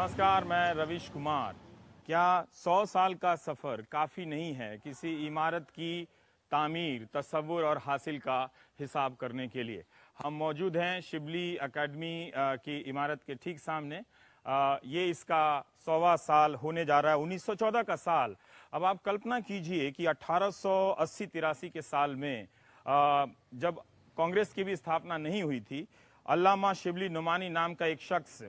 नमस्कार मैं रविश कुमार क्या सौ साल का सफ़र काफ़ी नहीं है किसी इमारत की तामीर तस्वुर और हासिल का हिसाब करने के लिए हम मौजूद हैं शिबली एकेडमी की इमारत के ठीक सामने आ, ये इसका सौवा साल होने जा रहा है 1914 का साल अब आप कल्पना कीजिए कि 1880 तिरासी के साल में आ, जब कांग्रेस की भी स्थापना नहीं हुई थी अल्लामा शिबली नुमानी नाम का एक शख्स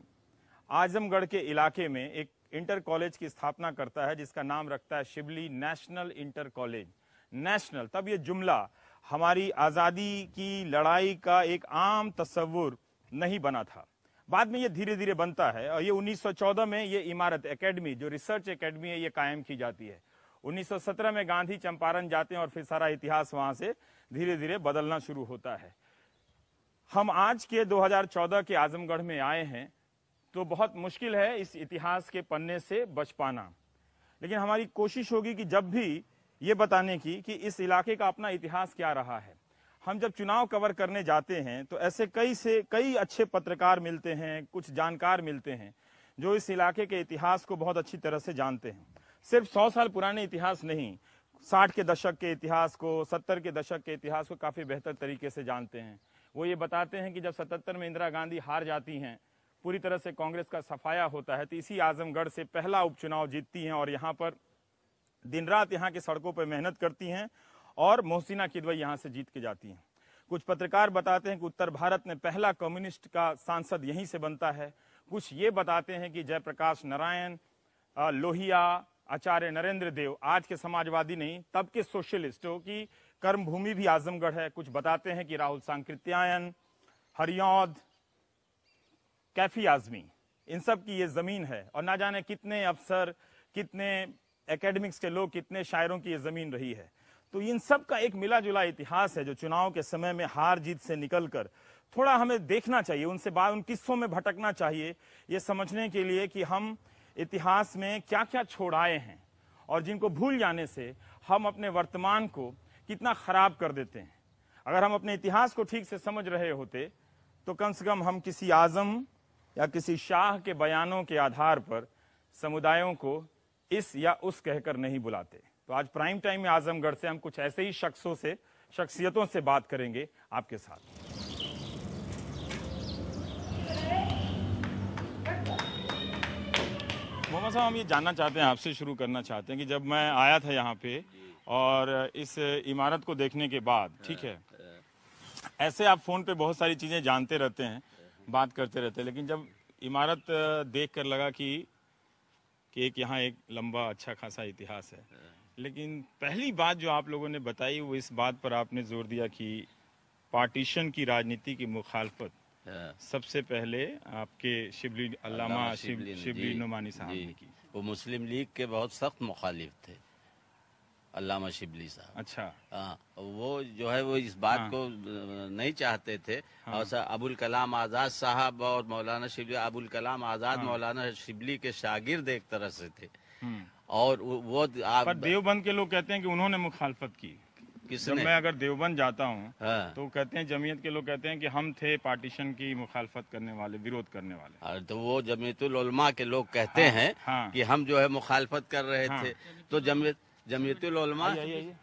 आजमगढ़ के इलाके में एक इंटर कॉलेज की स्थापना करता है जिसका नाम रखता है Shibli national inter college national तब ये जुमला हमारी आज़ादी की लड़ाई का एक आम तस्वुर नहीं बना था बाद में ये धीरे धीरे बनता है और ये 1914 में ये इमारत एकेडमी जो रिसर्च एकेडमी है ये कायम की जाती है 1917 में गांधी चंपारण जाते हैं और फिर सारा इतिहास वहां से धीरे धीरे बदलना शुरू होता है हम आज के 2014 के आजमगढ़ में आए हैं तो बहुत मुश्किल है इस इतिहास के पन्ने से बच पाना लेकिन हमारी कोशिश होगी कि जब भी ये बताने की कि इस इलाके का अपना इतिहास क्या रहा है हम जब चुनाव कवर करने जाते हैं तो ऐसे कई से कई अच्छे पत्रकार मिलते हैं कुछ जानकार मिलते हैं जो इस इलाके के इतिहास को बहुत अच्छी तरह से जानते हैं सिर्फ सौ साल पुराने इतिहास नहीं साठ के दशक के इतिहास को सत्तर के दशक के इतिहास को काफ़ी बेहतर तरीके से जानते हैं वो ये बताते हैं कि जब सतहत्तर में इंदिरा गांधी हार जाती हैं पूरी तरह से कांग्रेस का सफाया होता है तो इसी आजमगढ़ से पहला उपचुनाव जीतती हैं और यहाँ पर दिन रात यहाँ के सड़कों पर मेहनत करती हैं और मोहसिना किदवई यहाँ से जीत के जाती हैं कुछ पत्रकार बताते हैं कि उत्तर भारत में पहला कम्युनिस्ट का सांसद यहीं से बनता है कुछ ये बताते हैं कि जयप्रकाश नारायण लोहिया आचार्य नरेंद्र देव आज के समाजवादी नहीं तब के सोशलिस्टों की कर्मभूमि भी आजमगढ़ है कुछ बताते हैं कि राहुल सांकृत्यायन हरियौद कैफी आजमी इन सब की ये ज़मीन है और ना जाने कितने अफसर कितने एकेडमिक्स के लोग कितने शायरों की ये ज़मीन रही है तो इन सब का एक मिला जुला इतिहास है जो चुनाव के समय में हार जीत से निकलकर थोड़ा हमें देखना चाहिए उनसे बात उन किस्सों में भटकना चाहिए ये समझने के लिए कि हम इतिहास में क्या क्या छोड़ाए हैं और जिनको भूल जाने से हम अपने वर्तमान को कितना खराब कर देते हैं अगर हम अपने इतिहास को ठीक से समझ रहे होते तो कम से कम हम किसी आजम या किसी शाह के बयानों के आधार पर समुदायों को इस या उस कहकर नहीं बुलाते तो आज प्राइम टाइम में आजमगढ़ से हम कुछ ऐसे ही शख्सों से शख्सियतों से बात करेंगे आपके साथ मोहम्मद साहब हम ये जानना चाहते हैं आपसे शुरू करना चाहते हैं कि जब मैं आया था यहाँ पे और इस इमारत को देखने के बाद ठीक है हाँ, हाँ। ऐसे आप फोन पे बहुत सारी चीजें जानते रहते हैं बात करते रहते लेकिन जब इमारत देख कर लगा कि कि एक यहाँ एक लंबा अच्छा खासा इतिहास है हाँ। लेकिन पहली बात जो आप लोगों ने बताई वो इस बात पर आपने जोर दिया कि पार्टीशन की राजनीति की मुखालफत हाँ। सबसे पहले आपके शिबली अल्लामा शिबली नुमानी साहब ने की वो मुस्लिम लीग के बहुत सख्त मुखालिफ थे अल्लामा शिबली साहब अच्छा आ, हाँ, वो जो है वो इस बात हाँ। को नहीं चाहते थे हाँ। और अबुल कलाम आज़ाद साहब और मौलाना शिबली अबुल कलाम आज़ाद हाँ। मौलाना शिबली के शागिर्द एक तरह से थे हम्म। और वो आप पर देवबंद के लोग कहते हैं कि उन्होंने मुखालफत की किसने? जब मैं अगर देवबंद जाता हूँ हाँ। तो कहते हैं जमीयत के लोग कहते हैं कि हम थे पार्टीशन की मुखालफत करने वाले विरोध करने वाले हाँ, तो वो जमीयतुलमा के लोग कहते हाँ, हैं हाँ, कि हम जो है मुखालफत कर रहे हाँ, थे तो जमीयत जमीयतुलमा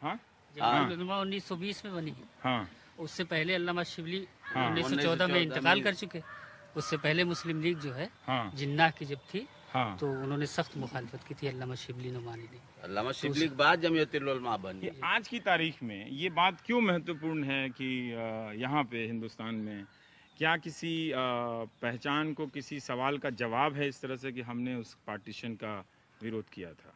हाँ? हाँ। उन्नीस सौ बीस में बनी हाँ। उससे पहले अल्लामा शिवली हाँ, उन्नीस सौ चौदह में इंतकाल कर चुके उससे पहले मुस्लिम लीग जो है हाँ। जिन्ना की जब थी हाँ। तो उन्होंने सख्त मुखालफत की थी अल्लामा शिबली नुमानी ने अल्लामा तो शिवली के बाद जमीयतुलमा बनी आज की तारीख में ये बात क्यों महत्वपूर्ण है कि यहाँ पे हिंदुस्तान में क्या किसी पहचान को किसी सवाल का जवाब है इस तरह से कि हमने उस पार्टीशन का विरोध किया था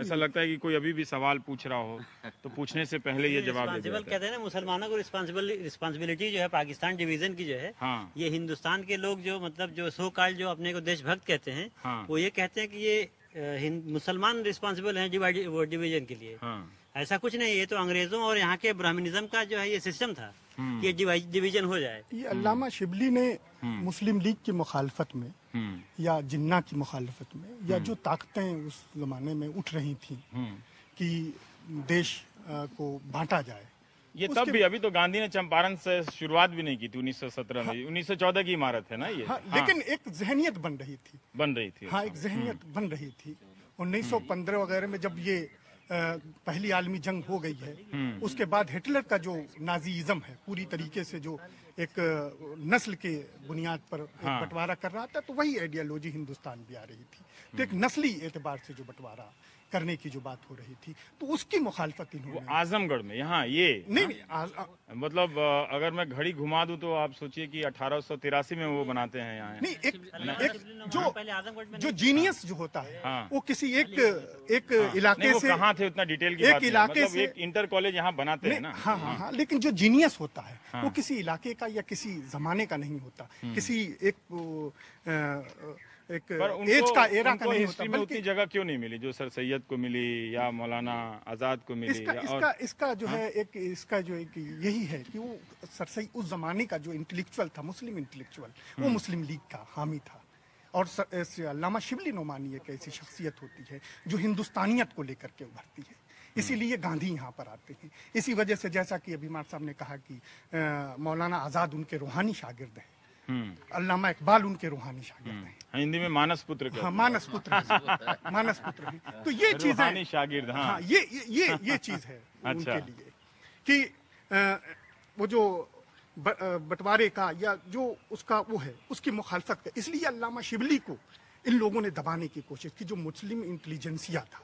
ऐसा लगता है कि कोई अभी भी सवाल पूछ रहा हो तो पूछने से पहले ये जवाब रिस्पॉन्सिबल कहते हैं ना मुसलमानों को रिस्पॉन्सिबल रिस्पॉन्सिबिलिटी जो है पाकिस्तान डिवीजन की जो है हाँ। ये हिंदुस्तान के लोग जो मतलब जो सो काल जो अपने को देशभक्त कहते हैं हाँ। वो ये कहते हैं कि ये मुसलमान रिस्पॉन्सिबल है डिवीजन के लिए हाँ। ऐसा कुछ नहीं ये तो अंग्रेजों और यहाँ के ब्राह्मणिज्म का जो है ये सिस्टम था हम्म। कि डिवीजन हो जाए ये अल्लामा हम्म। शिबली ने हम्म। मुस्लिम लीग की मुखालफत में या जिन्ना की मुखालफत में या जो ताकतें उस जमाने में उठ रही थी कि देश को बांटा जाए ये तब भी अभी तो गांधी ने चंपारण से शुरुआत भी नहीं की थी 1917 में हाँ, 1914 की इमारत है ना ये हाँ, हाँ, लेकिन एक जहनीत बन रही थी बन रही थी हाँ अच्छा। एक जहनीत बन रही थी 1915 वगैरह में जब ये पहली आलमी जंग हो गई है हम्म। उसके बाद हिटलर का जो नाजीज़म है पूरी तरीके से जो एक नस्ल के बुनियाद पर हाँ। बंटवारा कर रहा था तो वही आइडियोलॉजी हिंदुस्तान भी आ रही थी तो एक नस्ली एतबार से जो बंटवारा करने की जो बात हो रही थी तो उसकी मुखालफत इन्होंने आजमगढ़ में यहाँ ये नहीं, नहीं आज, आ, मतलब अगर मैं घड़ी घुमा दूं तो आप सोचिए कि अठारह में वो बनाते हैं यहाँ नहीं एक, एक जो जो जीनियस जो होता है हाँ, वो किसी एक एक हाँ। इलाके से कहाँ थे उतना डिटेल की एक इलाके मतलब से एक इंटर कॉलेज यहाँ बनाते हैं ना हाँ, हाँ हाँ हाँ लेकिन जो जीनियस होता है वो हाँ। किसी इलाके का या किसी जमाने का नहीं होता हम्म। किसी एक एक एज का एरा का नहीं होता बल्कि जगह क्यों नहीं मिली जो सर सैयद को मिली या मौलाना आजाद को मिली इसका, इसका, और, इसका जो हा? है एक इसका जो एक यही है कि वो सर सैयद उस जमाने का जो इंटेलेक्चुअल था मुस्लिम इंटेलेक्चुअल वो हम्म। मुस्लिम लीग का हामी था और लामा शिवली नोमानी एक ऐसी शख्सियत होती है जो हिंदुस्तानियत को लेकर के उभरती है हम्म। इसीलिए गांधी यहाँ पर आते हैं इसी वजह से जैसा कि अभिमान साहब ने कहा कि मौलाना आज़ाद उनके रूहानी शागिर्द हैं हम्म। अल्लामा इकबाल उनके रूहानी शागिर्द हम्म। हैं हाँ, हिंदी में मानस पुत्र का हाँ मानस पुत्र है। मानस पुत्र हैं तो ये चीज है शागिर्द हाँ।, हाँ ये ये ये चीज है अच्छा। उनके लिए कि वो जो बंटवारे का या जो उसका वो है उसकी मुखालफत का इसलिए अल्लामा शिबली को इन लोगों ने दबाने की कोशिश की जो मुस्लिम इंटेलिजेंसिया था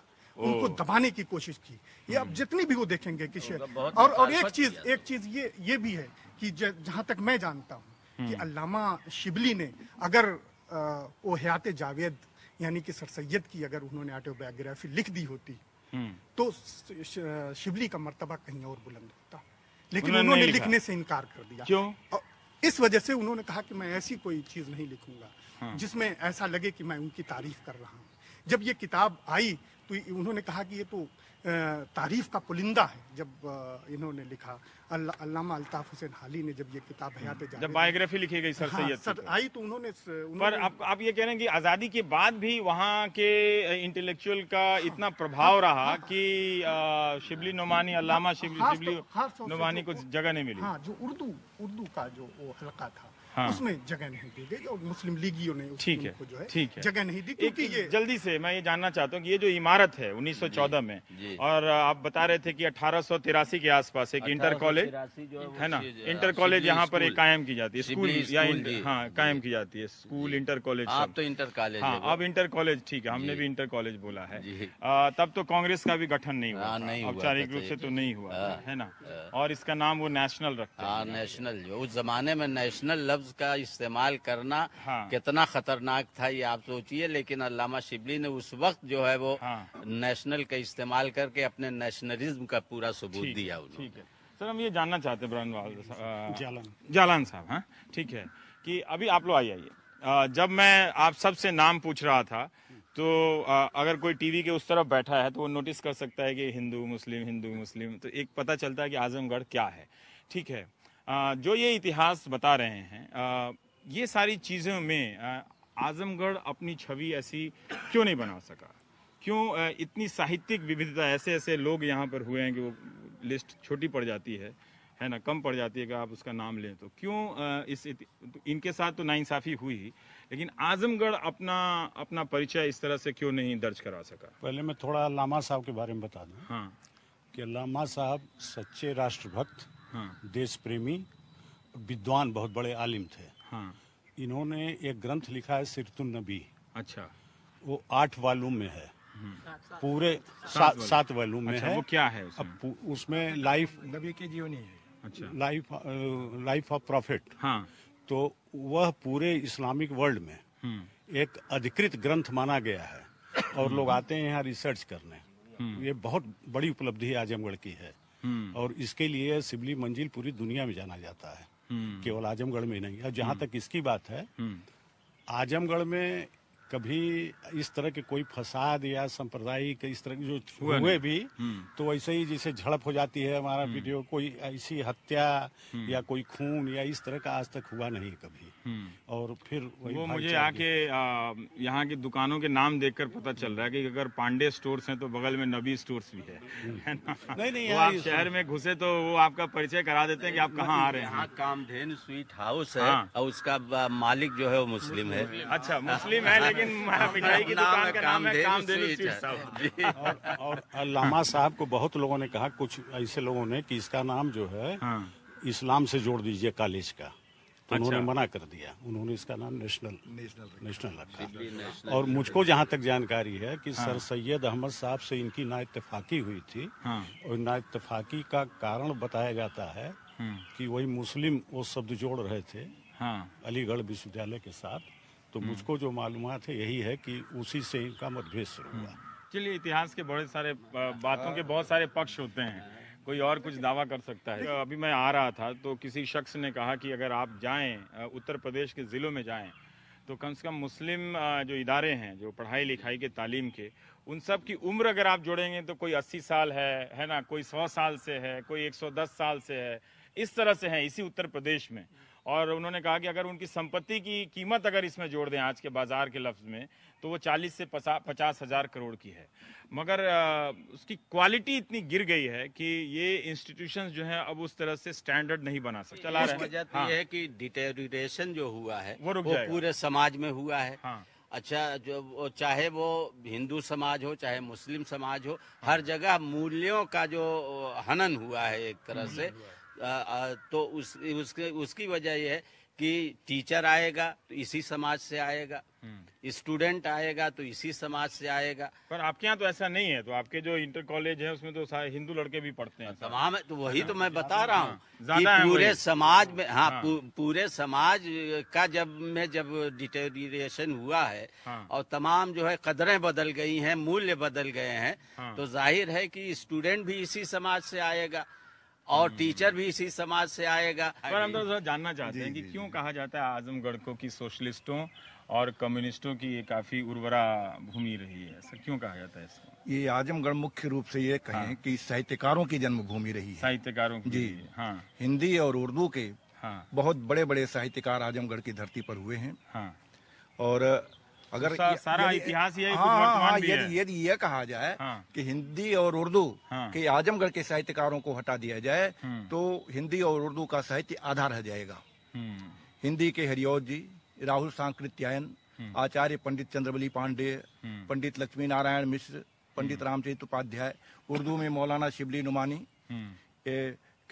उनको दबाने की कोशिश की ये अब हम्म। जितनी भी वो देखेंगे किसी और और एक चीज एक चीज ये ये भी है कि जहां तक मैं जानता हूँ कि हम्म। अलामा शिबली ने अगर वो हयात जावेद यानी कि सर सैद की अगर उन्होंने ऑटोबायोग्राफी लिख दी होती हम्म। तो शिबली का मरतबा कहीं और बुलंद होता लेकिन उन्होंने, उन्होंने लिखने से इनकार कर दिया क्यों इस वजह से उन्होंने कहा कि मैं ऐसी कोई चीज नहीं लिखूंगा हाँ। जिसमें ऐसा लगे कि मैं उनकी तारीफ कर रहा हूँ जब ये किताब आई तो उन्होंने कहा कि ये तो तारीफ़ का पुलिंदा है जब इन्होंने लिखा अल्लामा अल्ताफ़ हुसैन हाली ने जब ये किताब हम्म। हयात जब बायोग्राफी लिखी गई सर हाँ, सर तो। आई तो उन्होंने, उन्होंने पर आप, आप ये कह रहे हैं कि आज़ादी के बाद भी वहाँ के इंटेलेक्चुअल का इतना प्रभाव रहा कि शिबली नुमानी अल्लामा हाँ, शिबली शिबली नुमानी को जगह नहीं मिली हाँ जो उर्दू उर्दू का जो वो हल्का था हाँ। उसमें जगह नहीं दी गई और मुस्लिम लीगियों ने ठीक है जो है ठीक है जगह नहीं दी क्योंकि ये जल्दी से मैं ये जानना चाहता हूँ कि ये जो इमारत है 1914 में और आप बता रहे थे कि अठारह के आसपास एक इंटर कॉलेज है ना इंटर हाँ, कॉलेज यहाँ पर एक कायम की जाती है स्कूल या हाँ कायम की जाती है स्कूल इंटर कॉलेज आप तो इंटर कॉलेज हाँ अब इंटर कॉलेज ठीक है हमने भी इंटर कॉलेज बोला है तब तो कांग्रेस का भी गठन नहीं हुआ औपचारिक हाँ, रूप तो से तो, तो नहीं हुआ हाँ। है ना और इसका नाम वो नेशनल रखा नेशनल उस जमाने में नेशनल लफ्ज लफ्ज का इस्तेमाल करना हाँ। कितना खतरनाक था ये आप सोचिए लेकिन अलामा शिबली ने उस वक्त जो है वो हाँ। नेशनल का इस्तेमाल करके अपने नेशनलिज्म का पूरा सबूत दिया उन्होंने सर हम ये जानना चाहते हैं ब्रहण जालान जालान साहब हाँ ठीक है कि अभी आप लोग आइए आइए जब मैं आप सबसे नाम पूछ रहा था तो अगर कोई टीवी के उस तरफ बैठा है तो वो नोटिस कर सकता है कि हिंदू मुस्लिम हिंदू मुस्लिम तो एक पता चलता है कि आजमगढ़ क्या है ठीक है जो ये इतिहास बता रहे हैं ये सारी चीज़ों में आजमगढ़ अपनी छवि ऐसी क्यों नहीं बना सका क्यों इतनी साहित्यिक विविधता ऐसे ऐसे लोग यहाँ पर हुए हैं कि वो लिस्ट छोटी पड़ जाती है है ना कम पड़ जाती है कि आप उसका नाम लें तो क्यों इस तो इनके साथ तो नाइंसाफ़ी हुई लेकिन आजमगढ़ अपना अपना परिचय इस तरह से क्यों नहीं दर्ज करा सका पहले मैं थोड़ा लामा साहब के बारे में बता दूँ हाँ कि लामा साहब सच्चे राष्ट्रभक्त हाँ। देश प्रेमी विद्वान बहुत बड़े आलिम थे हाँ। इन्होंने एक ग्रंथ लिखा है सिरतुल नबी अच्छा वो आठ वालूम में है हम्म। पूरे सात वालूम में अच्छा, है वो क्या है उसमें? अब उसमें लाइफ नबी की जीवनी है अच्छा लाइफ लाइफ ऑफ प्रॉफिट हाँ। तो वह पूरे इस्लामिक वर्ल्ड में हम्म। एक अधिकृत ग्रंथ माना गया है और लोग हम्म। आते हैं यहाँ रिसर्च करने ये बहुत बड़ी उपलब्धि आजमगढ़ की है हम्म। और इसके लिए सिबली मंजिल पूरी दुनिया में जाना जाता है हम्म। केवल आजमगढ़ में नहीं और जहाँ हम्म। तक इसकी बात है आजमगढ़ में कभी इस तरह के कोई फसाद या संप्रदायिक इस तरह के जो हुए, भी हम्म। तो ऐसे ही जैसे झड़प हो जाती है हमारा हम्म। वीडियो कोई ऐसी हत्या हम्म। या कोई खून या इस तरह का आज तक हुआ नहीं कभी और फिर वो मुझे आके यहाँ की दुकानों के नाम देखकर पता चल रहा है कि अगर पांडे स्टोर्स हैं तो बगल में नबी स्टोर्स भी है नहीं नहीं आप शहर में घुसे तो वो आपका परिचय करा देते हैं कि आप कहाँ आ रहे हैं कामधेन स्वीट हाउस है हाँ। और उसका मालिक जो है वो मुस्लिम है अच्छा मुस्लिम है लेकिन मिठाई की दुकान का नाम है स्वीट साहब और लामा साहब को बहुत लोगों ने कहा कुछ ऐसे लोगों ने कि इसका नाम जो है हाँ। इस्लाम से जोड़ दीजिए कॉलेज का तो अच्छा। उन्होंने मना कर दिया उन्होंने इसका नाम नेशनल नेशनल नेशनल रखा और मुझको जहाँ तक जानकारी है कि हाँ। सर सैयद अहमद साहब से इनकी नाइतफाकी हुई थी हाँ। और नाइतफाकी का कारण बताया जाता है हाँ। कि वही मुस्लिम वो शब्द जोड़ रहे थे हाँ। अलीगढ़ विश्वविद्यालय के साथ तो हम्म। मुझको जो मालूम है यही है कि उसी से इनका मतभेद शुरू हुआ हम्म। चलिए इतिहास के बड़े सारे बातों के बहुत सारे पक्ष होते हैं कोई और कुछ दावा कर सकता है अभी मैं आ रहा था तो किसी शख्स ने कहा कि अगर आप जाएं उत्तर प्रदेश के ज़िलों में जाएं तो कम से कम मुस्लिम जो इदारे हैं जो पढ़ाई लिखाई के तालीम के उन सब की उम्र अगर आप जोड़ेंगे तो कोई अस्सी साल है है ना कोई सौ साल से है कोई एक सौ दस साल से है इस तरह से है इसी उत्तर प्रदेश में और उन्होंने कहा कि अगर उनकी संपत्ति की कीमत अगर इसमें जोड़ दें आज के बाजार के लफ्ज में तो वो 40 से पचास हजार करोड़ की है मगर उसकी क्वालिटी इतनी गिर गई है कि ये इंस्टीट्यूशंस जो हैं अब उस तरह से स्टैंडर्ड नहीं बना सकते चला रहे तो हाँ। है कि डिटेरेशन जो हुआ है वो, वो पूरे समाज में हुआ है हाँ। अच्छा जो चाहे वो हिंदू समाज हो चाहे मुस्लिम समाज हो हाँ। हर जगह मूल्यों का जो हनन हुआ है एक तरह से तो उस उसके उसकी वजह यह है कि टीचर आएगा तो इसी समाज से आएगा हम्म। स्टूडेंट आएगा तो इसी समाज से आएगा पर आपके यहाँ तो ऐसा नहीं है तो आपके जो इंटर कॉलेज है उसमें तो हिंदू लड़के भी पढ़ते हैं तमाम तो वही तो हाँ, मैं बता रहा हूँ हाँ। पूरे समाज में हाँ, हाँ। पूरे समाज का जब में जब डिटेरिएशन हुआ है हाँ। और तमाम जो है कदरें बदल गई हैं मूल्य बदल गए हैं हाँ। तो जाहिर है कि स्टूडेंट भी इसी समाज से आएगा और टीचर हम्म, हम्म। भी इसी समाज से आएगा पर हम तो जानना चाहते हैं कि क्यों कहा जाता है आजमगढ़ को कि सोशलिस्टों और कम्युनिस्टों की ये काफी उर्वरा भूमि रही है सर क्यों कहा जाता है इसको ये आजमगढ़ मुख्य रूप से ये कहें हाँ। कि साहित्यकारों की जन्मभूमि रही है साहित्यकारों की जी हाँ हिंदी और उर्दू के हाँ। बहुत बड़े बड़े साहित्यकार आजमगढ़ की धरती पर हुए हैं हाँ। और अगर सारा इतिहास हाँ, हाँ, हाँ, यदि यदि ये कहा जाए कि हिंदी और उर्दू के आजमगढ़ के साहित्यकारों को हटा दिया जाए हम्म। तो हिंदी और उर्दू का साहित्य आधा रह जाएगा हम्म। हिंदी के हरिओत जी राहुल सांकृत्यायन हम्म। आचार्य पंडित चंद्रबली पांडे पंडित लक्ष्मी नारायण मिश्र पंडित रामचरित उपाध्याय उर्दू में मौलाना शिबली नुमानी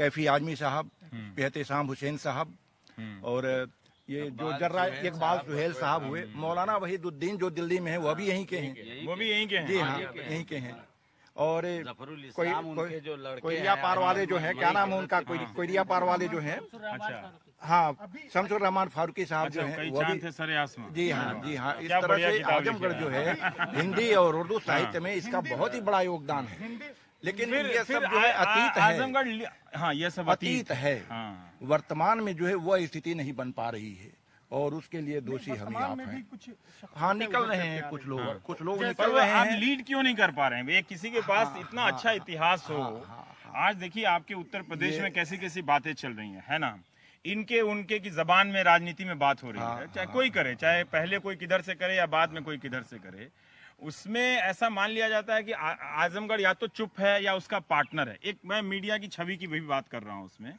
कैफी आजमी साहब पेहते शाम हुसैन साहब और ये जो जर्रा इकबाल सुहेल साहब हाँ। हुए मौलाना वहीदुद्दीन जो दिल्ली में है वो भी यहीं के हैं वो भी यहीं के हैं जी हाँ यहीं के हैं और कोई कोरिया पार वाले जो है क्या नाम है उनका कोयरिया हाँ। पार वाले जो है अच्छा हाँ शमसुर रहमान फारूकी साहब अच्छा, जो है वो भी जी हाँ जी हाँ, हाँ। इस तरह से आजमगढ़ जो है हिंदी और उर्दू साहित्य में इसका बहुत ही बड़ा योगदान है लेकिन फिर, ये फिर सब जो है अतीत है हाँ ये सब अतीत, है हाँ। वर्तमान में जो है वह स्थिति नहीं बन पा रही है और उसके लिए दोषी हम आप हैं हाँ निकल रहे हैं कुछ लोग हाँ। कुछ लोग निकल रहे हैं लीड क्यों नहीं कर पा रहे हैं किसी के हाँ, पास हाँ, इतना अच्छा इतिहास हो आज देखिए आपके उत्तर प्रदेश में कैसी कैसी बातें चल रही हैं है ना इनके उनके की जबान में राजनीति में बात हो रही है चाहे कोई करे चाहे पहले कोई किधर से करे या बाद में कोई किधर से करे उसमें ऐसा मान लिया जाता है कि आजमगढ़ या तो चुप है या उसका पार्टनर है एक मैं मीडिया की छवि की भी बात कर रहा हूँ उसमें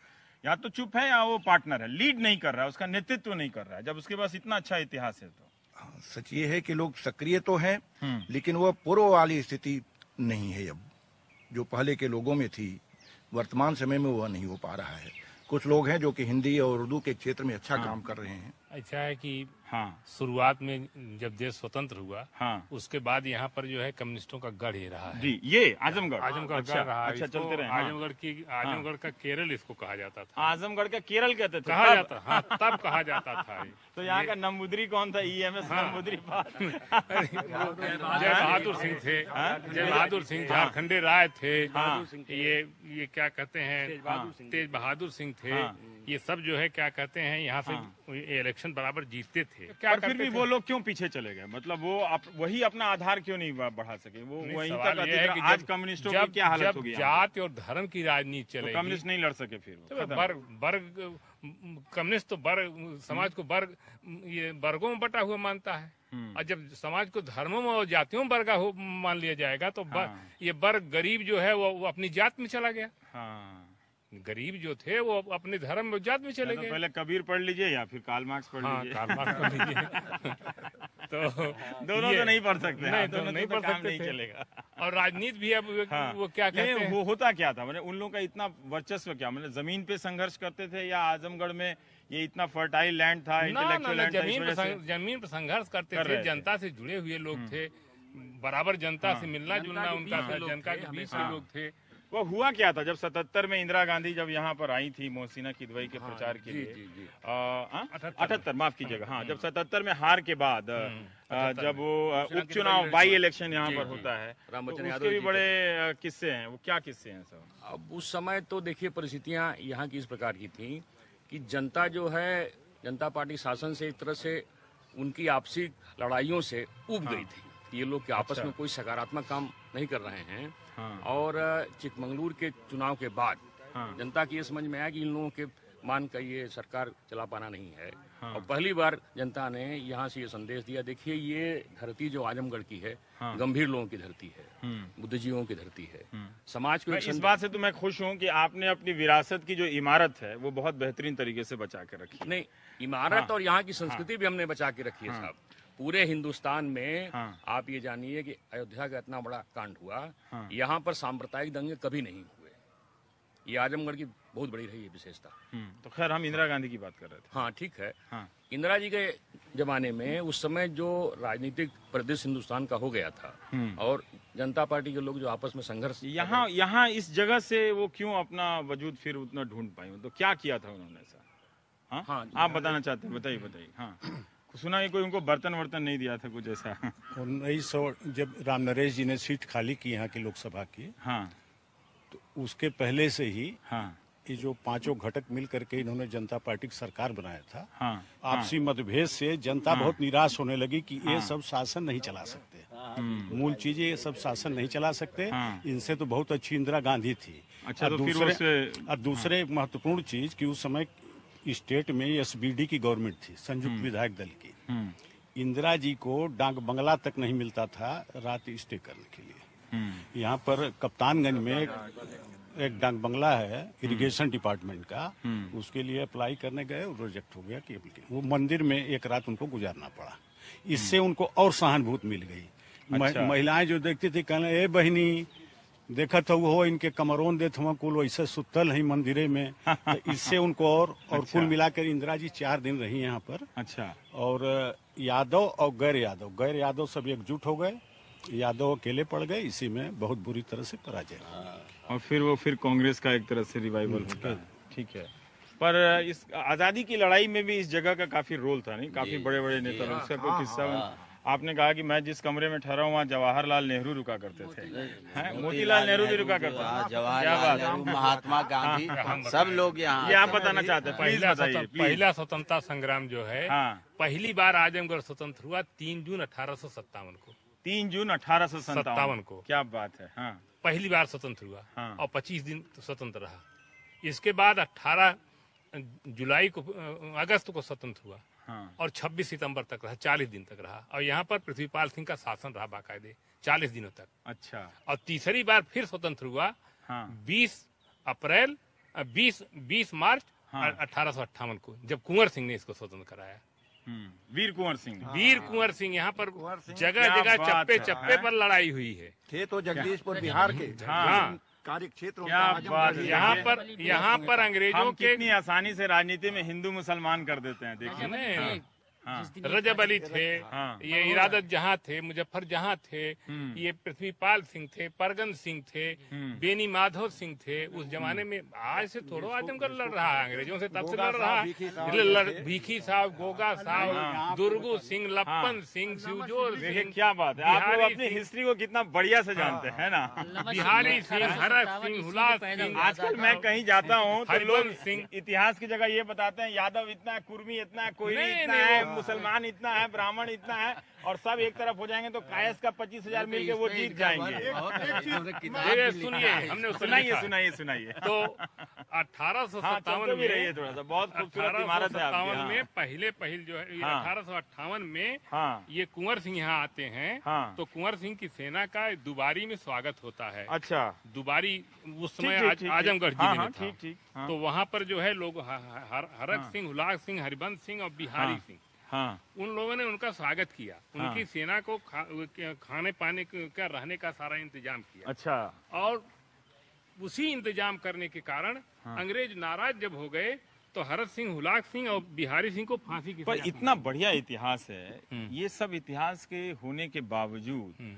या तो चुप है या वो पार्टनर है लीड नहीं कर रहा है उसका नेतृत्व नहीं कर रहा है जब उसके पास इतना अच्छा इतिहास है तो हाँ, सच ये है कि लोग सक्रिय तो हैं हम्म। लेकिन वह पूर्व वाली स्थिति नहीं है अब जो पहले के लोगों में थी वर्तमान समय में वह नहीं हो पा रहा है कुछ लोग हैं जो कि हिंदी और उर्दू के क्षेत्र में अच्छा हाँ। काम कर रहे हैं अच्छा है कि हाँ शुरुआत में जब देश स्वतंत्र हुआ हाँ उसके बाद यहाँ पर जो है कम्युनिस्टों का गढ़ ही रहा है जी ये आजमगढ़ हाँ, आजमगढ़ अच्छा, रहा अच्छा चलते रहे आजमगढ़ की हाँ। आजमगढ़ का केरल इसको कहा जाता था आजमगढ़ का केरल कहते थे कहा जाता हाँ तब कहा जाता था तो यहाँ का नमुद्री कौन था ई एम एस नमूदरी जय हाँ। बहादुर सिंह थे जय बहादुर सिंह झारखंडे राय थे ये ये क्या कहते हैं तेज बहादुर सिंह थे ये सब जो है क्या कहते हैं यहाँ से हाँ। इलेक्शन बराबर जीतते थे क्या पर फिर भी थे? वो लोग क्यों पीछे चले गए मतलब वो आप, वही अपना आधार क्यों नहीं बढ़ा सके वो वही तक ये है कि आज कम्युनिस्टों की क्या हालत होगी जाति और धर्म की राजनीति चले तो कम्युनिस्ट नहीं लड़ सके फिर वर्ग तो कम्युनिस्ट तो वर्ग समाज को वर्ग ये वर्गो में बटा हुआ मानता है हम्म। और जब समाज को धर्मों में और जातियों में वर्ग मान लिया जाएगा तो हाँ। ये वर्ग गरीब जो है वो अपनी जात में चला गया हाँ। गरीब जो थे वो अपने धर्म जात में चले गए पहले कबीर पढ़ लीजिए या फिर काल हाँ, मार्क्स पढ़ लीजिए हाँ, काल मार्क्स पढ़ लीजिए तो दोनों तो नहीं पढ़ सकते नहीं, हाँ, तो नहीं पढ़ सकते नहीं चलेगा और राजनीति भी अब हाँ, वो क्या कहते हैं वो होता क्या था मतलब उन लोगों का इतना वर्चस्व क्या मतलब जमीन पे संघर्ष करते थे या आजमगढ़ में ये इतना फर्टाइल लैंड था जमीन जमीन पर संघर्ष करते थे जनता से जुड़े हुए लोग हम्म। थे बराबर जनता हाँ। से मिलना जुलना उनका था जनता के बीच लोग थे वो हुआ क्या था जब 77 में इंदिरा गांधी जब यहाँ पर आई थी मोहसिना किदवई के हाँ, प्रचार के जी, लिए अठहत्तर माफ कीजिएगा हाँ जब 77 हम्म। में हार के बाद हम्म, जब वो उपचुनाव बाई इलेक्शन यहाँ पर होता है तो उसके भी बड़े किस्से हैं वो क्या किस्से हैं सर अब उस समय तो देखिए परिस्थितियाँ यहाँ की इस प्रकार की थी कि जनता जो है जनता पार्टी शासन से एक तरह से उनकी आपसी लड़ाइयों से उब हाँ। गई थी ये लोग आपस अच्छा। में कोई सकारात्मक काम नहीं कर रहे हैं हाँ। और चिकमंगलूर के चुनाव के बाद हाँ। जनता की ये समझ में आया कि इन लोगों के मान का ये सरकार चला पाना नहीं है हाँ। और पहली बार जनता ने यहाँ से ये संदेश दिया देखिए ये धरती जो आजमगढ़ की है हाँ। गंभीर लोगों की धरती है हम्म। बुद्धिजीवों की धरती है हम्म। समाज को इस बात से तो मैं खुश हूँ कि आपने अपनी विरासत की जो इमारत है वो बहुत बेहतरीन तरीके से बचा के रखी नहीं इमारत हाँ। और यहाँ की हाँ। संस्कृति भी हमने बचा के रखी है हाँ। साहब पूरे हिंदुस्तान में हाँ। आप ये जानिए कि अयोध्या का इतना बड़ा कांड हुआ हाँ। यहाँ पर सांप्रदायिक दंगे कभी नहीं हुए ये आजमगढ़ की बहुत बड़ी रही है विशेषता हम्म, तो खैर हम इंदिरा गांधी की बात कर रहे थे हाँ ठीक है हाँ। इंदिरा जी के जमाने में उस समय जो राजनीतिक प्रदेश हिंदुस्तान का हो गया था हम्म। और जनता पार्टी के लोग जो आपस में संघर्ष यहाँ यहाँ इस जगह से वो क्यों अपना वजूद फिर उतना ढूंढ पाए तो क्या किया था उन्होंने ऐसा हाँ? हाँ आप बताना चाहते हैं बताइए बताइए हाँ सुना ही कोई उनको बर्तन वर्तन नहीं दिया था कुछ ऐसा उन्नीस सौ जब राम नरेश जी ने सीट खाली की यहाँ की लोकसभा की हाँ तो उसके पहले से ही हाँ ये जो पांचों घटक मिल करके इन्होंने जनता पार्टी की सरकार बनाया था हाँ, हाँ। आपसी हाँ, मतभेद से जनता हाँ, बहुत निराश होने लगी कि हाँ, ये सब शासन नहीं चला सकते हाँ, हाँ, हम्म। मूल चीजें ये सब शासन नहीं चला सकते हाँ, इनसे तो बहुत अच्छी इंदिरा गांधी थी अच्छा और तो दूसरे, फिर और दूसरे हाँ, महत्वपूर्ण चीज कि उस समय स्टेट में एसबीडी की गवर्नमेंट थी संयुक्त हम्म। विधायक दल की हम्म। इंदिरा जी को डाक बंगला तक नहीं मिलता था रात स्टे करने के लिए हम्म। यहाँ पर कप्तानगंज में एक डाक बंगला है इरिगेशन डिपार्टमेंट का उसके लिए अप्लाई करने गए रिजेक्ट हो गया कि वो मंदिर में एक रात उनको गुजारना पड़ा इससे उनको और सहानुभूत मिल गई अच्छा। महिलाएं जो देखती थी कहना ए बहनी देखत हो इनके कमरोन देत हुआ कुल वैसे सुतल है मंदिरे में अच्छा। तो इससे उनको और और अच्छा। कुल मिलाकर इंदिरा जी चार दिन रही यहाँ पर अच्छा और यादव और गैर यादव गैर यादव सब एकजुट हो गए यादव अकेले पड़ गए इसी में बहुत बुरी तरह से पराजय हाँ। और फिर वो फिर कांग्रेस का एक तरह से रिवाइवल होता ठीक है पर इस आजादी की लड़ाई में भी इस जगह का काफी रोल था नहीं काफी बड़े बड़े नेता इसका हाँ। कोई हाँ, किस्सा आपने कहा कि मैं जिस कमरे में ठहरा हूँ वहाँ जवाहरलाल नेहरू रुका करते थे मोतीलाल नेहरू भी रुका करते हाँ, जवाहरलाल महात्मा हाँ, गांधी हाँ, सब लोग यहाँ ये आप बताना चाहते हैं पहला स्वतंत्रता संग्राम जो है पहली बार आजमगढ़ स्वतंत्र हुआ तीन जून अठारह को तीन जून अठारह को क्या बात है पहली बार स्वतंत्र हुआ हाँ। और 25 दिन तो स्वतंत्र रहा इसके बाद 18 जुलाई को अगस्त को स्वतंत्र हुआ हाँ। और 26 सितंबर तक रहा 40 दिन तक रहा और यहाँ पर पृथ्वीपाल सिंह का शासन रहा बाकायदे 40 दिनों तक अच्छा और तीसरी बार फिर स्वतंत्र हुआ हाँ। अप्रैल बीस बीस मार्च हाँ। अठारह को जब कुंवर सिंह ने इसको स्वतंत्र कराया हम्म, वीर कुंवर सिंह हाँ, वीर कुंवर सिंह यहाँ पर जगह जगह चप्पे चप्पे पर लड़ाई हुई है थे तो जगदीशपुर बिहार के हाँ, हाँ। कार्य क्षेत्र यहाँ पर यहाँ पर अंग्रेजों के आसानी से राजनीति में हिंदू मुसलमान कर देते हैं देखिए हाँ। हाँ, रजब अली थे हाँ, हाँ। ये इरादत जहाँ थे मुजफ्फर जहाँ थे हम्म। ये पृथ्वीपाल सिंह थे परगन सिंह थे हम्म। बेनी माधव सिंह थे उस जमाने हम्म। में आज से थोड़ो आजमगढ़ लड़ रहा है अंग्रेजों से तब से लड़ रहा भीखी साहब गोगा हाँ, साहब हाँ। दुर्गु सिंह लप्पन सिंह शिवजोर सिंह क्या बात है आप अपनी हिस्ट्री को कितना बढ़िया से जानते हैं ना बिहारी सिंह हरक सिंह हुलास सिंह आजकल मैं कहीं जाता हूँ तो सिंह इतिहास की जगह ये बताते हैं यादव इतना कुर्मी इतना कोई मुसलमान इतना है ब्राह्मण इतना है और सब एक तरफ हो जाएंगे तो कायस का पच्चीस हजार मिल के वो जीत जाएंगे सुनिए हमने सुनाइए सुनाइए सुनाइए तो अठारह सौ सत्तावन हाँ, में रही थोड़ा सा बहुत खूबसूरत इमारत है हाँ। में पहले पहल जो है हाँ। अठारह सौ अट्ठावन में ये कुंवर सिंह यहाँ आते हैं तो कुंवर सिंह की सेना का दुबारी में स्वागत होता है अच्छा दुबारी उस समय आजमगढ़ जिले में तो वहाँ पर जो है लोग हरक सिंह हुलाक सिंह हरिवंश सिंह और बिहारी सिंह हाँ। उन लोगों ने उनका स्वागत किया हाँ। उनकी सेना को खा, खाने पाने का रहने का सारा इंतजाम किया अच्छा और उसी इंतजाम करने के कारण हाँ। अंग्रेज नाराज जब हो गए तो हरत सिंह हुलाक सिंह और बिहारी सिंह को फांसी की पर इतना बढ़िया इतिहास है हम्म। ये सब इतिहास के होने के बावजूद हम्म।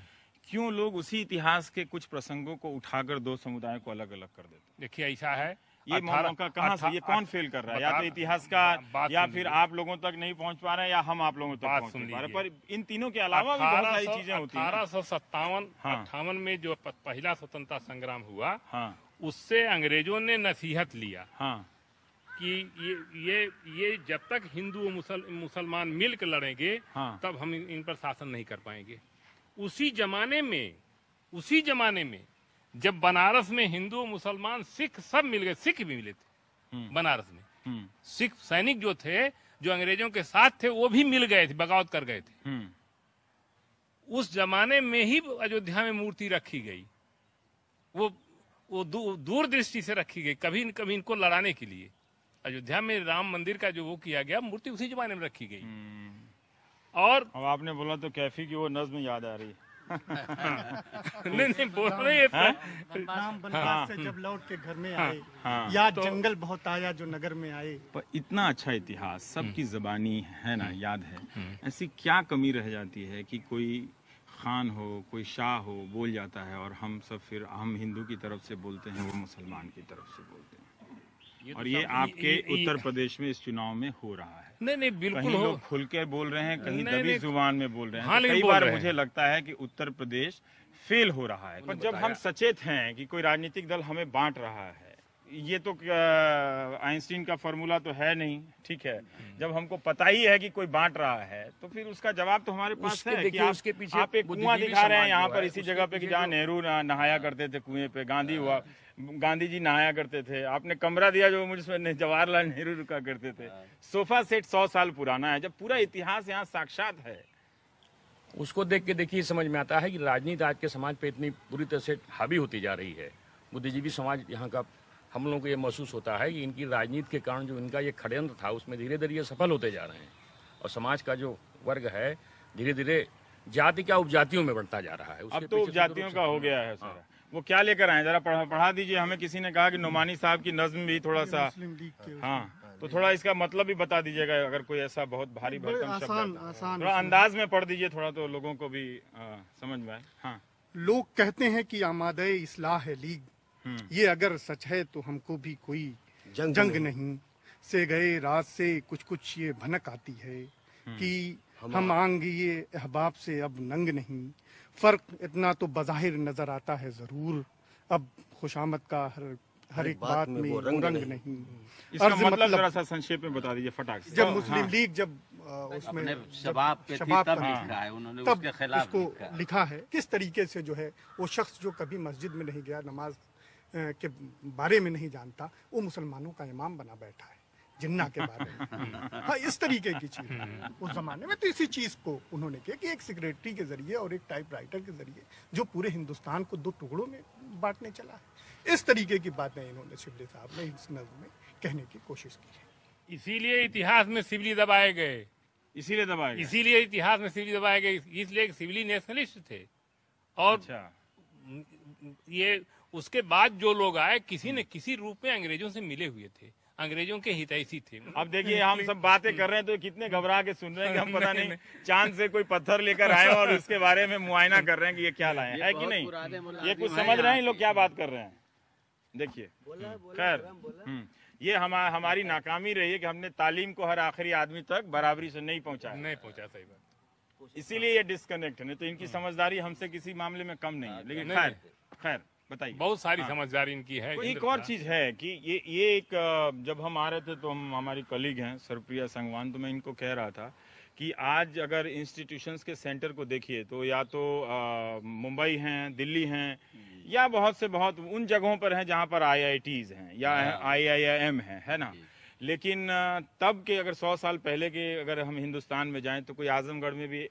क्यों लोग उसी इतिहास के कुछ प्रसंगों को उठाकर दो समुदायों को अलग अलग कर देते देखिए ऐसा है ये मौका कहाँ से ये कौन फेल कर रहा है या तो इतिहासकार या फिर आप लोगों तक नहीं पहुंच पा रहे हैं या हम आप लोगों तक पहुंच पा रहे पर इन तीनों के अलावा भी बहुत सारी चीजें होती हैं अठारह सौ सत्तावन हाँ। अट्ठावन में जो पहला स्वतंत्रता संग्राम हुआ हाँ। उससे अंग्रेजों ने नसीहत लिया हाँ। कि ये ये ये जब तक हिंदू मुसल, मुसलमान मिलकर लड़ेंगे हाँ। तब हम इन पर शासन नहीं कर पाएंगे उसी जमाने में उसी जमाने में जब बनारस में हिंदू मुसलमान सिख सब मिल गए सिख भी मिले थे हम्म। बनारस में हम्म। सिख सैनिक जो थे जो अंग्रेजों के साथ थे वो भी मिल गए थे बगावत कर गए थे हम्म। उस जमाने में ही अयोध्या में मूर्ति रखी गई वो वो दू, दूर दृष्टि से रखी गई कभी न कभी इनको लड़ाने के लिए अयोध्या में राम मंदिर का जो वो किया गया मूर्ति उसी जमाने में रखी गई और अब आपने बोला तो कैफी की वो नज्म याद आ रही है नहीं नहीं बोल रही हाँ? से जब लौट के घर में हाँ, आए हाँ, या तो, जंगल बहुत आया जो नगर में आए पर इतना अच्छा इतिहास सबकी हम्म। जबानी है ना हम्म। याद है हम्म। ऐसी क्या कमी रह जाती है कि कोई खान हो कोई शाह हो बोल जाता है और हम सब फिर हम हिंदू की तरफ से बोलते हैं वो मुसलमान की तरफ से बोलते हैं तो और ये आपके उत्तर प्रदेश में इस चुनाव में हो रहा है नहीं नहीं बिल्कुल कहीं लोग खुल के बोल रहे हैं कहीं दबी जुबान में बोल रहे हैं तो कई बार मुझे लगता है कि उत्तर प्रदेश फेल हो रहा है पर जब हम सचेत हैं कि कोई राजनीतिक दल हमें बांट रहा है ये तो आइंस्टीन का फॉर्मूला तो है नहीं ठीक है हम्म। जब हमको पता ही है कि कोई बांट रहा है तो फिर उसका जवाब तो हमारे पास है कि आप, उसके पीछे आप एक कुआं दिखा रहे हैं यहाँ पर इसी जगह पे कि जहाँ नेहरू नहाया हाँ। करते थे कुएं पे गांधी हुआ हाँ। गांधी जी नहाया करते थे आपने कमरा दिया जो मुझे जवाहरलाल नेहरू रुका करते थे हाँ। सोफा सेट सौ साल पुराना है जब पूरा इतिहास यहाँ साक्षात है उसको देख के देखिए समझ में आता है कि राजनीति आज के समाज पे इतनी बुरी तरह से हावी होती जा रही है बुद्धिजीवी समाज यहाँ का हम लोगों को ये महसूस होता है कि इनकी राजनीति के कारण जो इनका ये खड़यंत्र था उसमें धीरे धीरे ये सफल होते जा रहे हैं और समाज का जो वर्ग है धीरे धीरे जाति क्या उपजातियों में बढ़ता जा रहा है अब तो उपजातियों का हो गया है सारा हाँ। वो क्या लेकर आए जरा पढ़ा, पढ़ा दीजिए हमें किसी ने कहा कि नुमानी साहब की नज्म भी थोड़ा सा हाँ तो थोड़ा इसका मतलब भी बता दीजिएगा अगर कोई ऐसा बहुत भारी भरकम शब्द थोड़ा अंदाज में पढ़ दीजिए थोड़ा तो लोगों को भी समझ में आए हाँ लोग कहते हैं कि आमाद इसलाह है लीग हम्म। ये अगर सच है तो हमको भी कोई जंग, जंग नहीं।, नहीं से गए रात से कुछ कुछ ये भनक आती है हम्म। कि हम आंग ये अहबाब से अब नंग नहीं फ़र्क इतना तो बज़ाहिर नज़र आता है ज़रूर अब खुशामद का हर हर एक बात में वो रंग, रंग नहीं, नहीं। मतलब, मतलब सा संक्षेप में बता दीजिए फटाक जब हाँ। मुस्लिम लीग जब उसमें शबाब पे तब उसको लिखा है किस तरीके से जो है वो शख्स जो कभी मस्जिद में नहीं गया नमाज के बारे में नहीं जानता वो मुसलमानों का इमाम बना बैठा है जिन्ना के बारे में हाँ इस तरीके की चीज हम्म। उस जमाने में तो इसी चीज को उन्होंने किया कि एक सेक्रेटरी के जरिए और एक टाइपराइटर के जरिए जो पूरे हिंदुस्तान को दो टुकड़ों में बांटने चला है इस तरीके की बातें इन्होंने शिवली साहब ने इस नज्म में कहने की कोशिश की है इसीलिए इतिहास में शिवली दबाए गए इसीलिए दबाए इसीलिए इतिहास में शिवली दबाए गए इसलिए शिवली नेशनलिस्ट थे और अच्छा। ये उसके बाद जो लोग आए किसी न किसी रूप में अंग्रेजों से मिले हुए थे अंग्रेजों के हितैषी थे अब देखिए हम सब बातें कर रहे हैं तो कितने घबरा के सुन रहे हैं कि हम पता नहीं, चांद से कोई पत्थर लेकर आए और उसके बारे में मुआयना कर रहे हैं कि ये क्या लाए है कि नहीं ये कुछ समझ रहे हैं लोग क्या बात कर रहे हैं देखिए हम्म, खैर हम्म, ये हम, हमारी नाकामी रही है कि हमने तालीम को हर आखिरी आदमी तक बराबरी से नहीं पहुंचा नहीं पहुंचा सही बात इसीलिए ये डिस्कनेक्ट है तो इनकी समझदारी हमसे किसी मामले में कम नहीं है हाँ, लेकिन खैर खैर बताइए बहुत सारी हाँ। समझदारी इनकी है एक और चीज है कि ये ये एक जब हम आ रहे थे तो हम हमारी कलीग हैं सरप्रिया संगवान तो मैं इनको कह रहा था कि आज अगर इंस्टीट्यूशंस के सेंटर को देखिए तो या तो मुंबई हैं दिल्ली हैं या बहुत से बहुत उन जगहों पर हैं जहां पर आई हैं या आई आई एम है ना लेकिन तब के अगर सौ साल पहले के अगर हम हिंदुस्तान में जाएं तो कोई आजमगढ़ में भी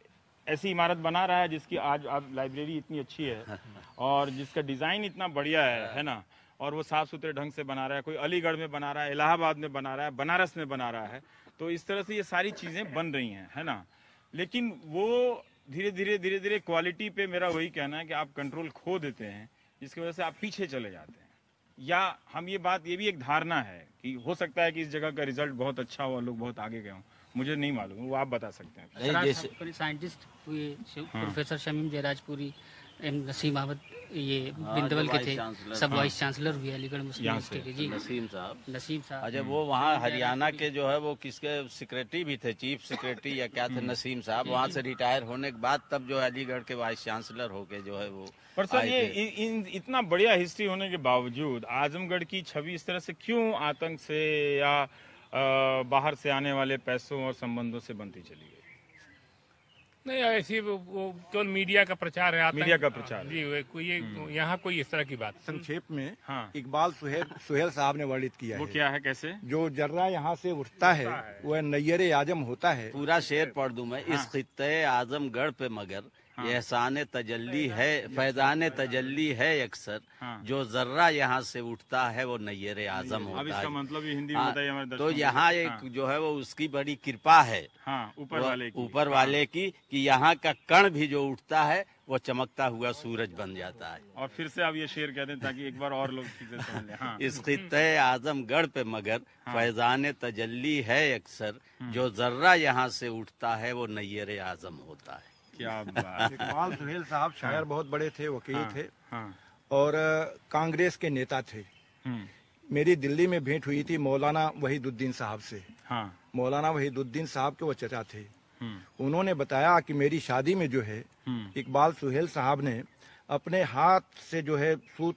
ऐसी इमारत बना रहा है जिसकी आज आप लाइब्रेरी इतनी अच्छी है और जिसका डिज़ाइन इतना बढ़िया है है ना और वो साफ सुथरे ढंग से बना रहा है कोई अलीगढ़ में बना रहा है इलाहाबाद में बना रहा है बनारस में बना रहा है तो इस तरह से ये सारी चीज़ें बन रही हैं है ना लेकिन वो धीरे धीरे धीरे धीरे क्वालिटी पे मेरा वही कहना है कि आप कंट्रोल खो देते हैं जिसकी वजह से आप पीछे चले जाते हैं या हम ये बात ये भी एक धारणा है कि हो सकता है कि इस जगह का रिजल्ट बहुत अच्छा हुआ लोग बहुत आगे गए हों मुझे नहीं मालूम वो आप बता सकते हैं साइंटिस्ट हुए प्रोफेसर हाँ। शमीम जयराजपुरी एम नसीम अहमद ये हाँ, बिंदवल के थे सब वाइस हाँ। चांसलर हुए अलीगढ़ मुस्लिम जी नसीम साहब नसीम साहब अच्छा वो वहाँ हरियाणा के जो है वो किसके सिक्रेटरी भी थे चीफ सिक्रेटरी या क्या थे हम्म। नसीम साहब वहाँ से रिटायर होने के बाद तब जो है अलीगढ़ के वाइस चांसलर हो गए जो है वो पर सर ये इन, इतना बढ़िया हिस्ट्री होने के बावजूद आजमगढ़ की छवि इस तरह से क्यों आतंक से या बाहर से आने वाले पैसों और संबंधों से बनती चली गई नहीं ऐसी वो केवल मीडिया का प्रचार है मीडिया का प्रचार हाँ, जी कोई हम्म। तो यहाँ कोई इस तरह की बात संक्षेप में हाँ इकबाल सुहेल सुहेल साहब ने वर्णित किया वो है। क्या है कैसे जो जर्रा यहाँ से उठता है, है। वह नैयर आजम होता है पूरा शेर पढ़ दू मैं इस हाँ। खत्ते आजमगढ़ पे मगर ये हाँ। एहसान तजल्ली है फैजान तजल्ली है अक्सर हाँ। जो जर्रा यहाँ से उठता है वो नैर आजम होता है मतलब हिंदी हाँ, तो यहाँ एक जो है वो उसकी बड़ी कृपा है ऊपर वाले ऊपर वाले की कि यहाँ का कण भी जो उठता है वो चमकता हुआ सूरज बन जाता है और फिर से आप ये शेर कह दें ताकि एक बार और लोग इस खत्े आजमगढ़ पे मगर फैजान तजल्ली है अक्सर हम्म। जो जर्रा यहाँ से उठता है वो नैर आजम होता है क्या इकबाल सुहेल साहब हाँ। शायर बहुत बड़े थे वकील हाँ, थे हाँ, और कांग्रेस के नेता थे हम्म। मेरी दिल्ली में भेंट हुई थी मौलाना वहीदुद्दीन साहब से हाँ, मौलाना वहीदुद्दीन साहब के वो चचा थे हम्म। उन्होंने बताया कि मेरी शादी में जो है हम्म। इकबाल सुहेल साहब ने अपने हाथ से जो है सूत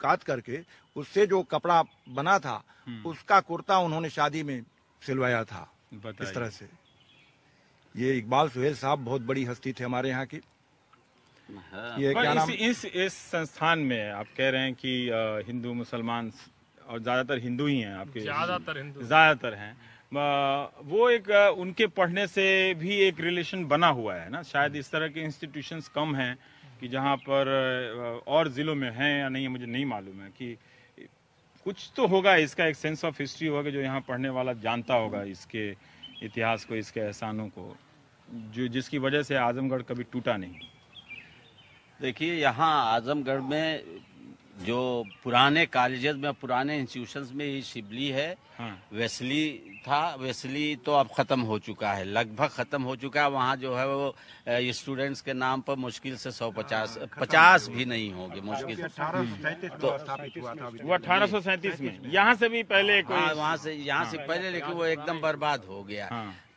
काट करके उससे जो कपड़ा बना था उसका कुर्ता उन्होंने शादी में सिलवाया था इस तरह से ये इकबाल सुहेल साहब बहुत बड़ी हस्ती थे हमारे यहाँ की हाँ। ये क्या नाम इस इस संस्थान में आप कह रहे हैं कि हिंदू मुसलमान और ज्यादातर हिंदू ही हैं आपके ज्यादातर हिंदू ज्यादातर हैं वो एक उनके पढ़ने से भी एक रिलेशन बना हुआ है ना शायद इस तरह के इंस्टीट्यूशन कम हैं कि जहाँ पर और ज़िलों में हैं या नहीं मुझे नहीं मालूम है कि कुछ तो होगा इसका एक सेंस ऑफ हिस्ट्री होगा जो यहाँ पढ़ने वाला जानता होगा इसके इतिहास को इसके एहसानों को जो जिसकी वजह से आजमगढ़ कभी टूटा नहीं देखिए यहाँ आजमगढ़ में जो पुराने कॉलेजेस में पुराने इंस्टीट्यूशंस में ये शिबली है हाँ। वेस्ली था वेस्ली तो अब ख़त्म हो चुका है लगभग ख़त्म हो चुका है वहाँ जो है वो स्टूडेंट्स के नाम पर मुश्किल से सौ पचास हाँ, पचास भी नहीं होंगे मुश्किल से तो वो अठारह सौ सैंतीस में यहाँ से भी पहले हाँ वहाँ से यहाँ से हाँ। पहले लेकिन वो हाँ। एकदम बर्बाद हो गया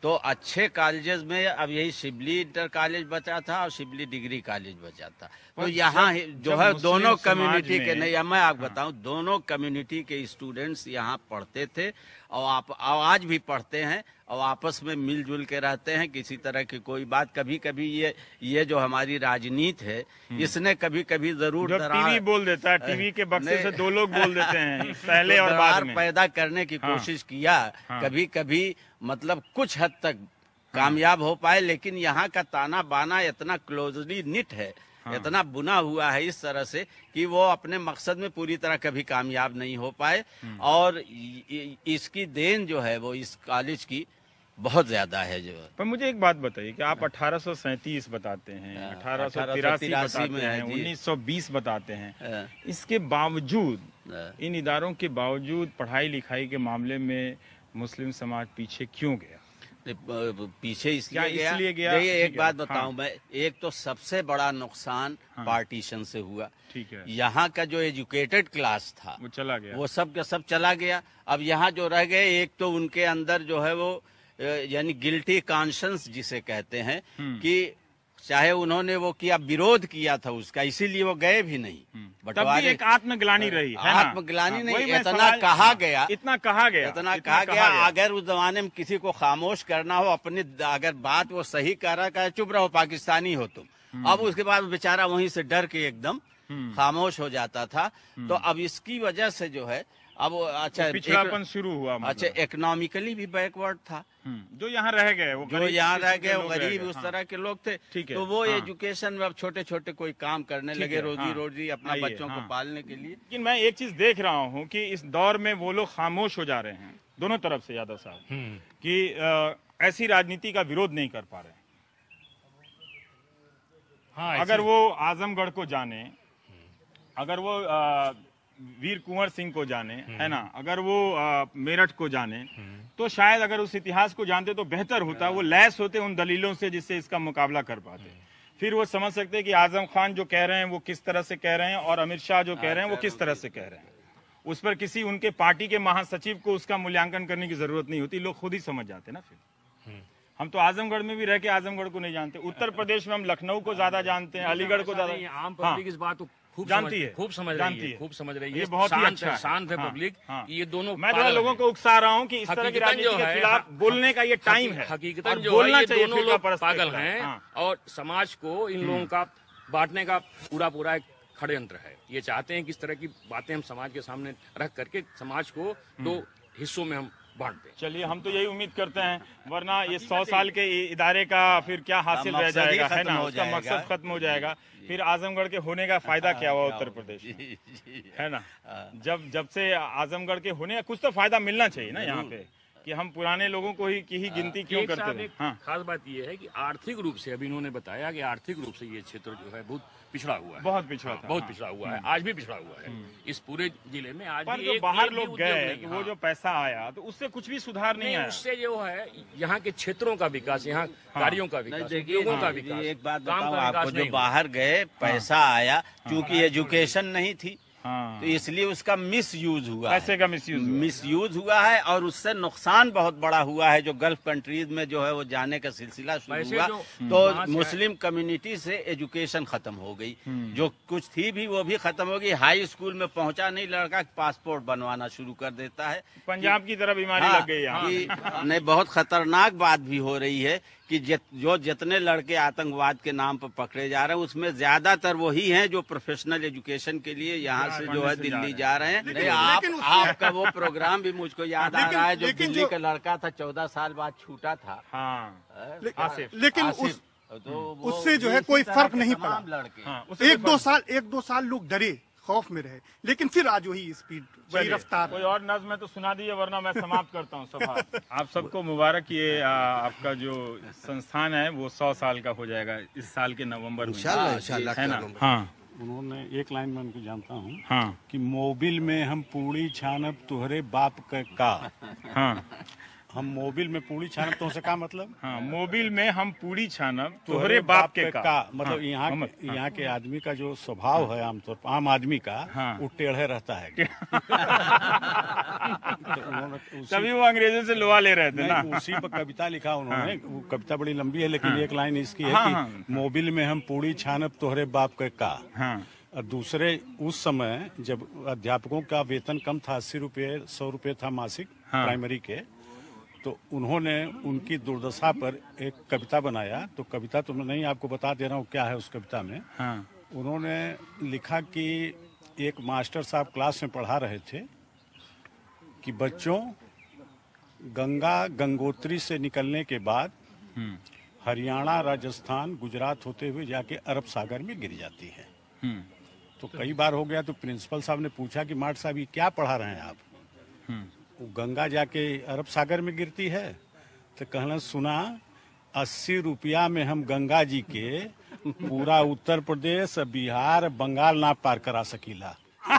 तो अच्छे कॉलेजेस में अब यही शिबली इंटर कॉलेज बचा था और शिबली डिग्री कॉलेज बचा था तो यहाँ जो है दोनों कम्युनिटी के नहीं मैं आप हाँ। बताऊं दोनों कम्युनिटी के स्टूडेंट्स यहाँ पढ़ते थे और आप और आज भी पढ़ते हैं और आपस में मिलजुल के रहते हैं किसी तरह की कोई बात कभी कभी ये ये जो हमारी राजनीति है हम्म। इसने कभी कभी जरूर टीवी बोल देता है टीवी के बक्से से दो लोग बोल देते हैं पहले तो और बाद में पैदा करने की हाँ। कोशिश किया हाँ। कभी कभी मतलब कुछ हद तक कामयाब हो पाए लेकिन यहाँ का ताना बाना इतना क्लोजली निट है हाँ। इतना बुना हुआ है इस तरह से कि वो अपने मकसद में पूरी तरह कभी कामयाब नहीं हो पाए हम्म। और इसकी देन जो है वो इस कॉलेज की बहुत ज्यादा है जो पर मुझे एक बात बताइए कि आप हाँ। अठारह बताते हैं हाँ, अठारह बताते में उन्नीस सौ बीस बताते हैं इसके बावजूद इन इदारों के बावजूद पढ़ाई लिखाई के मामले में मुस्लिम समाज पीछे क्यों गया पीछे इसलिए गया, इसलिए गया एक बात हाँ। बताऊं हाँ। मैं एक तो सबसे बड़ा नुकसान हाँ। पार्टीशन से हुआ ठीक है यहाँ का जो एजुकेटेड क्लास था वो चला गया वो सब का सब चला गया अब यहाँ जो रह गए एक तो उनके अंदर जो है वो यानी गिल्टी कॉन्शंस जिसे कहते हैं हम्म। कि चाहे उन्होंने वो किया विरोध किया था उसका इसीलिए वो गए भी नहीं हम्म। बंटवारे एक आत्मग्लानी रही है आत्मग्लानी हाँ, नहीं इतना कहा हाँ, गया इतना कहा गया इतना, इतना कहा, गया, अगर उस जमाने में किसी को खामोश करना हो अपनी अगर बात वो सही कर रहा कहे चुप रहो पाकिस्तानी हो तुम हम्म। अब उसके बाद बेचारा वहीं से डर के एकदम हम्म। खामोश हो जाता था तो अब इसकी वजह से जो है अब अच्छा पिछड़ापन शुरू हुआ मतलब। अच्छा इकोनॉमिकली भी बैकवर्ड था हम्म, जो यहाँ रह गए वो जो यहाँ रह गए गरीब उस हाँ। तरह के लोग थे तो वो एजुकेशन हाँ। में अब छोटे छोटे कोई काम करने लगे रोजी हाँ। रोजी अपना बच्चों को पालने के लिए लेकिन मैं एक चीज देख रहा हूँ की इस दौर में वो लोग खामोश हो जा रहे हैं दोनों तरफ से यादव साहब हम्म। की ऐसी राजनीति का विरोध नहीं कर पा रहे हाँ, अगर वो आजमगढ़ को जाने अगर वो वीर कुंवर सिंह को जाने है हम्म। ना अगर वो मेरठ को जाने हम्म। तो शायद अगर उस इतिहास को जानते तो बेहतर होता वो हम्म। लैस होते उन दलीलों से जिससे इसका मुकाबला कर पाते फिर वो समझ सकते कि आजम खान जो कह रहे हैं वो किस तरह से कह रहे हैं और अमित शाह जो कह रहे हैं वो अच्छा, किस तरह से कह रहे हैं उस पर किसी उनके पार्टी के महासचिव को उसका मूल्यांकन करने की जरूरत नहीं होती लोग खुद ही समझ जाते ना फिर हम तो आजमगढ़ में भी रह के आजमगढ़ को नहीं जानते उत्तर अच्छा। प्रदेश में हम लखनऊ को हाँ, ज्यादा हाँ। जानते हैं अलीगढ़ को ज्यादा आम हाँ। पब्लिक इस बात को खूब जानती है खूब समझ जानती है खूब समझ रही है बहुत ही अच्छा शांत है अच्छा हाँ, पब्लिक हाँ। ये दोनों मैं थोड़ा तो लोगों को उकसा रहा हूँ की इस तरह की राजनीति के खिलाफ बोलने का ये टाइम है हकीकत बोलना चाहिए दोनों लोग पागल है हाँ। और समाज को इन हम्म। लोगों का बांटने का पूरा पूरा एक खड़यंत्र है ये चाहते हैं कि इस तरह की बातें हम समाज के सामने रख करके समाज को दो हम्म। हिस्सों में हम बॉन्ड चलिए हम तो यही उम्मीद करते हैं वरना ये सौ साल के इदारे का फिर क्या हाँ, हासिल रह जाएगा है ना उसका मकसद खत्म हो जाएगा फिर आजमगढ़ के होने का फायदा क्या हुआ उत्तर प्रदेश है ना हाँ। जब जब से आजमगढ़ के होने का कुछ तो फायदा मिलना चाहिए ना यहाँ पे कि हम पुराने लोगों को ही की ही गिनती क्यों करते हैं हाँ। खास बात यह है कि आर्थिक रूप से अभी इन्होंने बताया कि आर्थिक रूप से ये क्षेत्र जो है बहुत पिछड़ा हुआ है बहुत पिछड़ा हाँ, बहुत हाँ। पिछड़ा हुआ है हम्म। आज भी पिछड़ा हुआ है हम्म। इस पूरे जिले में आज पर जो बाहर लोग गए वो हाँ। जो पैसा आया तो उससे कुछ भी सुधार नहीं आया उससे जो है यहाँ के क्षेत्रों का विकास यहाँ हाँ। कार्यो का विकास का विकास एक बात जो बाहर गए पैसा आया क्यूँकी एजुकेशन नहीं थी हाँ। तो इसलिए उसका मिस यूज हुआ पैसे का मिस यूज मिस यूज हुआ है और उससे नुकसान बहुत बड़ा हुआ है जो गल्फ कंट्रीज में जो है वो जाने का सिलसिला शुरू हुआ हम्म। तो मुस्लिम कम्युनिटी से एजुकेशन खत्म हो गई हम्म। जो कुछ थी भी वो भी खत्म हो गई हाई स्कूल में पहुंचा नहीं लड़का पासपोर्ट बनवाना शुरू कर देता है पंजाब की तरह बीमारी हाँ, लग गई नहीं बहुत खतरनाक बात भी हो रही है कि जित, जो जितने लड़के आतंकवाद के नाम पर पकड़े जा रहे हैं उसमें ज्यादातर वही हैं जो प्रोफेशनल एजुकेशन के लिए यहाँ से जो है दिल्ली जा रहे हैं लेकिन, आप लेकिन आपका वो प्रोग्राम भी मुझको याद आ रहा है जो दिल्ली का लड़का था चौदह साल बाद छूटा था हाँ। लेकिन तो हम्म। उससे जो है कोई फर्क नहीं पड़ा लड़के हाँ, एक दो साल एक दो साल लोग डरे खौफ में रहे लेकिन फिर आज वही स्पीड वही रफ्तार कोई और नज्म है तो सुना दीजिए वरना मैं समाप्त करता हूँ आप सबको मुबारक ये आ, आपका जो संस्थान है वो सौ साल का हो जाएगा इस साल के नवम्बर में हाँ, हाँ। उन्होंने एक लाइन में उनको जानता हूँ हाँ कि मोबिल में हम पूरी छानब तुहरे बाप का हाँ हम मोबिल में पूरी छानब तो से का मतलब हाँ, मोबिल में हम पूरी छानब तो तोहरे बाप, बाप के का, का हाँ, मतलब यहाँ हाँ, यहाँ हाँ, के आदमी का जो स्वभाव हाँ, है आमतौर पर आम आदमी का हाँ, वो टेढ़े रहता है तो तभी वो अंग्रेजों से लोहा ले रहे थे ना उसी पर कविता लिखा उन्होंने हाँ। वो कविता बड़ी लंबी है लेकिन हाँ। एक लाइन इसकी है कि मोबिल में हम पूरी छानब तोहरे बाप के का और दूसरे उस समय जब अध्यापकों का वेतन कम था अस्सी रुपये सौ रुपये था मासिक प्राइमरी के तो उन्होंने उनकी दुर्दशा पर एक कविता बनाया तो कविता तो मैं नहीं आपको बता दे रहा हूँ क्या है उस कविता में हाँ। उन्होंने लिखा कि एक मास्टर साहब क्लास में पढ़ा रहे थे कि बच्चों गंगा गंगोत्री से निकलने के बाद हम्म। हरियाणा राजस्थान गुजरात होते हुए जाके अरब सागर में गिर जाती है हम्म। तो कई बार हो गया तो प्रिंसिपल साहब ने पूछा कि मार्ट साहब ये क्या पढ़ा रहे हैं आप हम्म। गंगा जाके अरब सागर में गिरती है तो कहना सुना अस्सी रुपया में हम गंगा जी के पूरा उत्तर प्रदेश बिहार बंगाल ना पार करा सकीला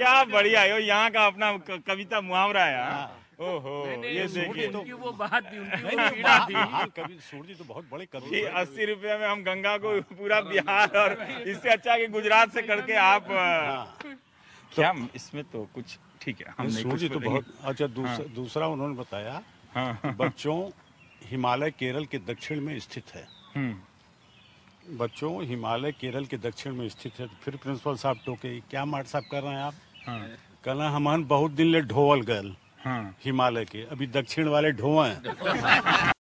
क्या बढ़िया यो यहाँ का अपना कविता मुहावरा है हाँ। हाँ। अस्सी रुपया में हम गंगा को हाँ। पूरा बिहार और इससे अच्छा की गुजरात से करके आप हाँ। हाँ। क्या इसमें तो कुछ ठीक है हमने सूरज जी तो बहुत अच्छा दूसरा उन्होंने बताया बच्चों हिमालय केरल के दक्षिण में स्थित है हम्म। बच्चों हिमालय केरल के दक्षिण में स्थित है तो फिर प्रिंसिपल साहब टोके क्या मार्ट साहब कर रहे हैं आप हाँ। कहना हमान बहुत दिन ले ढोवल गल हाँ। हिमालय के अभी दक्षिण वाले ढोवा हैं